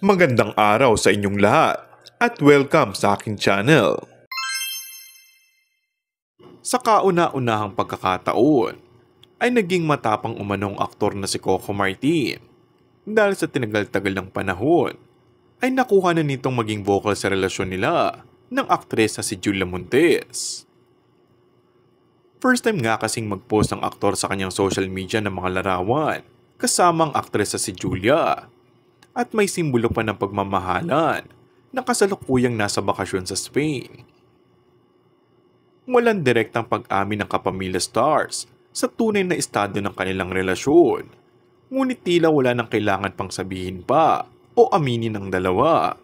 Magandang araw sa inyong lahat at welcome sa akin channel. Sa kauna-unahang pagkakataon, ay naging matapang umanong aktor na si Coco Martin. Dahil sa tinagal-tagal ng panahon, ay nakuha na nitong maging vocal sa relasyon nila ng aktres na si Julia Montes. First time nga kasing mag-post ang aktor sa kanyang social media ng mga larawan kasamang aktres na si Julia at may simbolo pa ng pagmamahalan na kasalukuyang nasa bakasyon sa Spain. Walang direktang pag-amin ng kapamilya Stars sa tunay na estado ng kanilang relasyon, ngunit tila wala nang kailangan pang sabihin pa o aminin ng dalawa.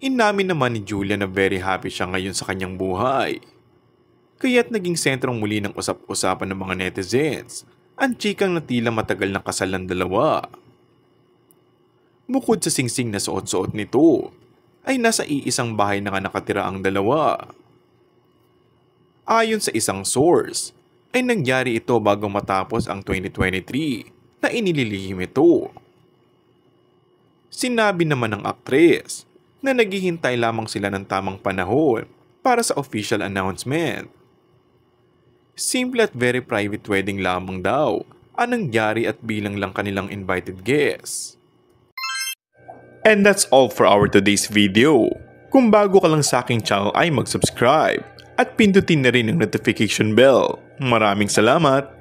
Inamin naman ni Julia na very happy siya ngayon sa kanyang buhay. Kaya't naging sentrong muli ng usap-usapan ng mga netizens ang chikang na tila matagal ng kasalan dalawa. Bukod sa singsing na suot-suot nito, ay nasa iisang bahay na nga nakatira ang dalawa. Ayon sa isang source, ay nangyari ito bago matapos ang 2023 na inililihim ito. Sinabi naman ng aktres na naghihintay lamang sila ng tamang panahon para sa official announcement. Simple at very private wedding lamang daw ang nangyari at bilang lang kanilang invited guests. And that's all for our today's video. Kung bago ka lang sa aking channel ay mag-subscribe at pindutin na rin ang notification bell. Maraming salamat!